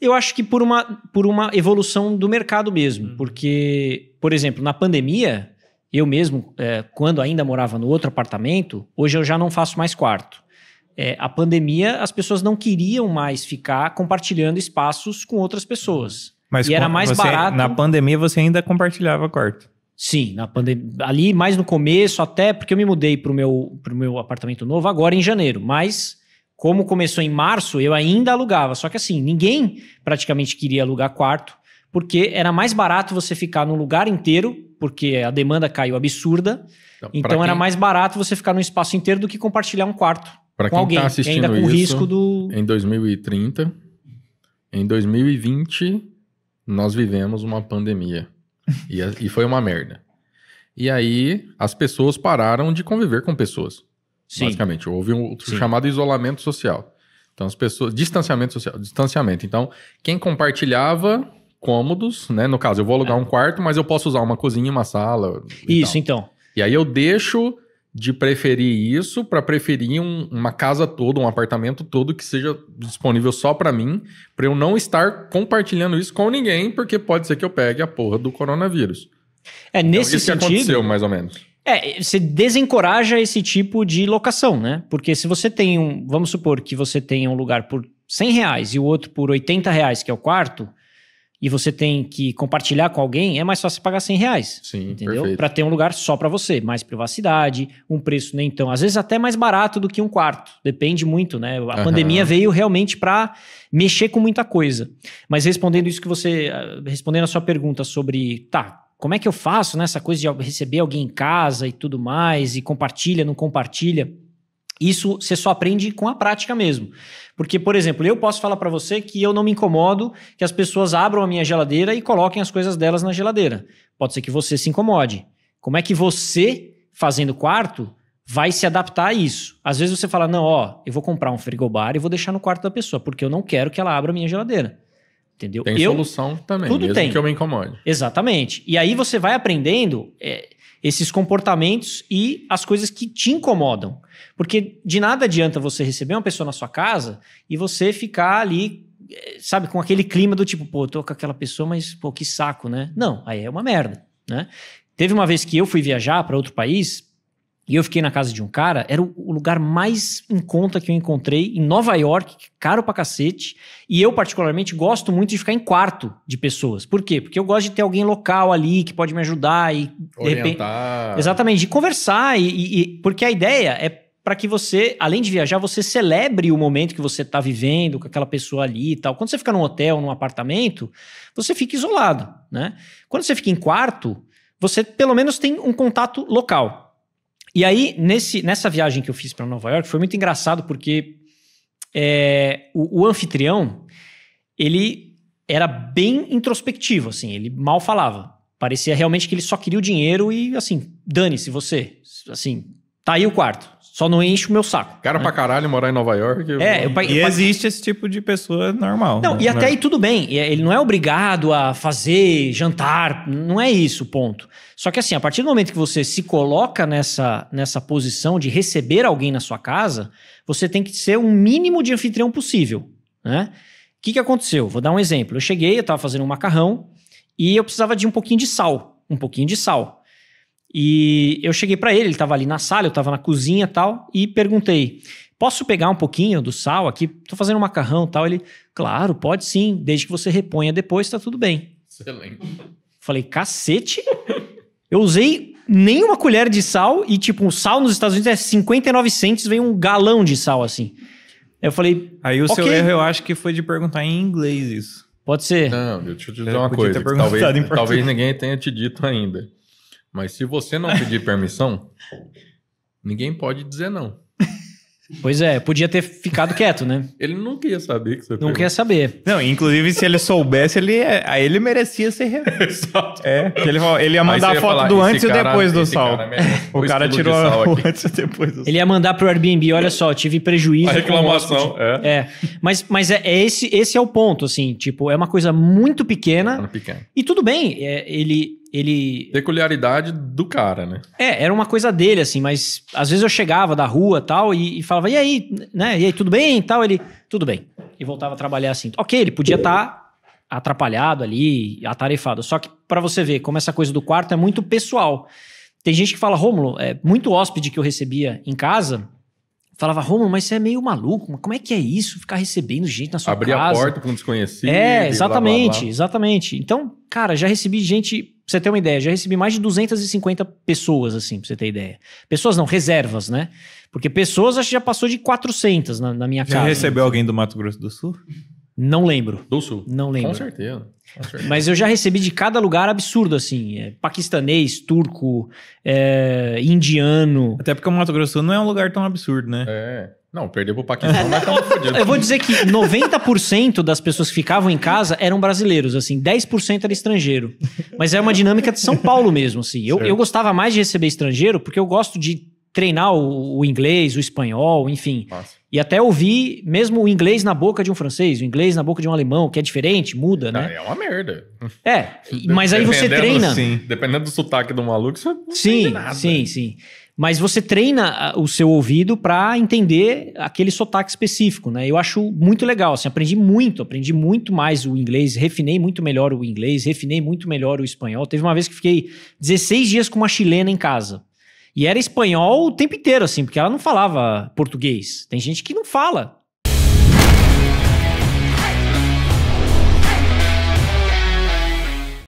Eu acho que por uma, por uma evolução do mercado mesmo, uhum. porque, por exemplo, na pandemia, eu mesmo, é, quando ainda morava no outro apartamento, hoje eu já não faço mais quarto. É, a pandemia, as pessoas não queriam mais ficar compartilhando espaços com outras pessoas. Mas e era mais você, barato. Na pandemia você ainda compartilhava quarto. Sim, na pandemia. Ali mais no começo, até porque eu me mudei para o meu, meu apartamento novo agora em janeiro. Mas como começou em março, eu ainda alugava. Só que assim, ninguém praticamente queria alugar quarto, porque era mais barato você ficar num lugar inteiro, porque a demanda caiu absurda. Então, então era mais barato você ficar num espaço inteiro do que compartilhar um quarto pra com tá alguém. Tá assistindo ainda com o risco do. Em 2030, em 2020, nós vivemos uma pandemia. e, e foi uma merda. E aí as pessoas pararam de conviver com pessoas. Sim. Basicamente, houve um outro chamado isolamento social. Então as pessoas, distanciamento social, distanciamento. Então, quem compartilhava cômodos, né? No caso, eu vou alugar é. um quarto, mas eu posso usar uma cozinha, uma sala. Isso, tal. então. E aí eu deixo de preferir isso para preferir um, uma casa toda, um apartamento todo que seja disponível só para mim, para eu não estar compartilhando isso com ninguém, porque pode ser que eu pegue a porra do coronavírus. É então, nesse então, isso sentido. que aconteceu, mais ou menos. É, você desencoraja esse tipo de locação, né? Porque se você tem um. Vamos supor que você tenha um lugar por 100 reais e o outro por 80 reais, que é o quarto, e você tem que compartilhar com alguém, é mais fácil pagar 100 reais. Sim, entendeu? Para ter um lugar só para você, mais privacidade, um preço nem tão. Às vezes até mais barato do que um quarto. Depende muito, né? A uhum. pandemia veio realmente para mexer com muita coisa. Mas respondendo isso que você. Ah, respondendo a sua pergunta sobre. Tá, como é que eu faço nessa né, coisa de receber alguém em casa e tudo mais, e compartilha, não compartilha. Isso você só aprende com a prática mesmo. Porque, por exemplo, eu posso falar para você que eu não me incomodo que as pessoas abram a minha geladeira e coloquem as coisas delas na geladeira. Pode ser que você se incomode. Como é que você, fazendo quarto, vai se adaptar a isso? Às vezes você fala: não, ó, eu vou comprar um frigobar e vou deixar no quarto da pessoa, porque eu não quero que ela abra a minha geladeira. Entendeu? Tem eu, solução também, tudo mesmo tem. que eu me incomode. Exatamente. E aí você vai aprendendo é, esses comportamentos e as coisas que te incomodam. Porque de nada adianta você receber uma pessoa na sua casa e você ficar ali, é, sabe, com aquele clima do tipo, pô, tô com aquela pessoa, mas pô, que saco, né? Não, aí é uma merda, né? Teve uma vez que eu fui viajar para outro país e eu fiquei na casa de um cara, era o lugar mais em conta que eu encontrei em Nova York, caro pra cacete. E eu, particularmente, gosto muito de ficar em quarto de pessoas. Por quê? Porque eu gosto de ter alguém local ali que pode me ajudar e. Orientar. Repente, exatamente, de conversar. E, e, porque a ideia é para que você, além de viajar, você celebre o momento que você está vivendo com aquela pessoa ali e tal. Quando você fica num hotel, num apartamento, você fica isolado, né? Quando você fica em quarto, você pelo menos tem um contato local. E aí, nesse, nessa viagem que eu fiz para Nova York, foi muito engraçado porque é, o, o, anfitrião, ele era bem introspectivo, assim, ele mal falava. Parecia realmente que ele só queria o dinheiro e, assim, dane-se você. Assim, tá aí o quarto. Só não enche o meu saco. Cara né? pra caralho morar em Nova York. É, eu e existe esse tipo de pessoa normal. Não, né? e até aí tudo bem. Ele não é obrigado a fazer jantar. Não é isso, ponto. Só que assim, a partir do momento que você se coloca nessa, nessa posição de receber alguém na sua casa, você tem que ser o um mínimo de anfitrião possível, né? O que, que aconteceu? Vou dar um exemplo. Eu cheguei, eu tava fazendo um macarrão e eu precisava de um pouquinho de sal. Um pouquinho de sal. E eu cheguei para ele, ele estava ali na sala, eu estava na cozinha e tal, e perguntei: posso pegar um pouquinho do sal aqui? Estou fazendo um macarrão tal. Ele, claro, pode sim, desde que você reponha depois, está tudo bem. Excelente. Falei, cacete? Eu usei nem uma colher de sal e, tipo, um sal nos Estados Unidos é 59 centos, vem um galão de sal assim. Eu falei. Aí o okay. seu erro eu acho que foi de perguntar em inglês isso. Pode ser. Não, deixa eu te dizer uma coisa. Talvez, talvez ninguém tenha te dito ainda. Mas se você não pedir permissão, ninguém pode dizer não. Pois é, podia ter ficado quieto, né? Ele não queria saber que você Não queria saber. Não, inclusive se ele soubesse, ele, aí ele merecia ser revisto. É, ele, ele ia mandar ia a foto falar, do antes e depois do sal. Cara o cara tirou o antes e depois do sal. Ele ia mandar pro Airbnb, olha só, tive prejuízo. A reclamação, é. é. Mas, mas é, é, esse, esse é o ponto, assim, tipo, é uma coisa muito pequena. E tudo bem, é, ele, ele. Peculiaridade do cara, né? É, era uma coisa dele, assim, mas às vezes eu chegava da rua tal e, e falava, e aí, né? E aí, tudo bem? E tal, ele, tudo bem. E voltava a trabalhar assim. Ok, ele podia estar tá atrapalhado ali, atarefado. Só que para você ver como essa coisa do quarto é muito pessoal. Tem gente que fala, Rômulo, é muito hóspede que eu recebia em casa Falava, Romulo, mas você é meio maluco, como é que é isso? Ficar recebendo gente na sua Abrir casa. Abrir a porta para um desconhecido. É, exatamente, blá, blá, blá. exatamente. Então, cara, já recebi gente, pra você ter uma ideia, já recebi mais de 250 pessoas, assim, pra você ter ideia. Pessoas não, reservas, né? Porque pessoas acho que já passou de 400 na, na minha já casa. Já recebeu né? alguém do Mato Grosso do Sul? Não lembro. Do Sul? Não lembro. Com certeza. Com certeza. Mas eu já recebi de cada lugar absurdo, assim. É, paquistanês, turco, é, indiano. Até porque o Mato Grosso não é um lugar tão absurdo, né? É. Não, perder pro Paquistão é tão fodido. Eu vou dizer que 90% das pessoas que ficavam em casa eram brasileiros, assim, 10% era estrangeiro. Mas é uma dinâmica de São Paulo mesmo, assim. Eu, eu gostava mais de receber estrangeiro porque eu gosto de treinar o, o inglês, o espanhol, enfim. Nossa. E até ouvir mesmo o inglês na boca de um francês, o inglês na boca de um alemão, que é diferente, muda, né? Ah, é uma merda. É, mas aí você treina. Sim, dependendo do sotaque do maluco, você não sim, nada. Sim, sim. Mas você treina ah, o seu ouvido para entender aquele sotaque específico, né? Eu acho muito legal, assim, aprendi muito, aprendi muito mais o inglês, refinei muito melhor o inglês, refinei muito melhor o espanhol. Teve uma vez que fiquei 16 dias com uma chilena em casa. E era espanhol o tempo inteiro, assim, porque ela não falava português. Tem gente que não fala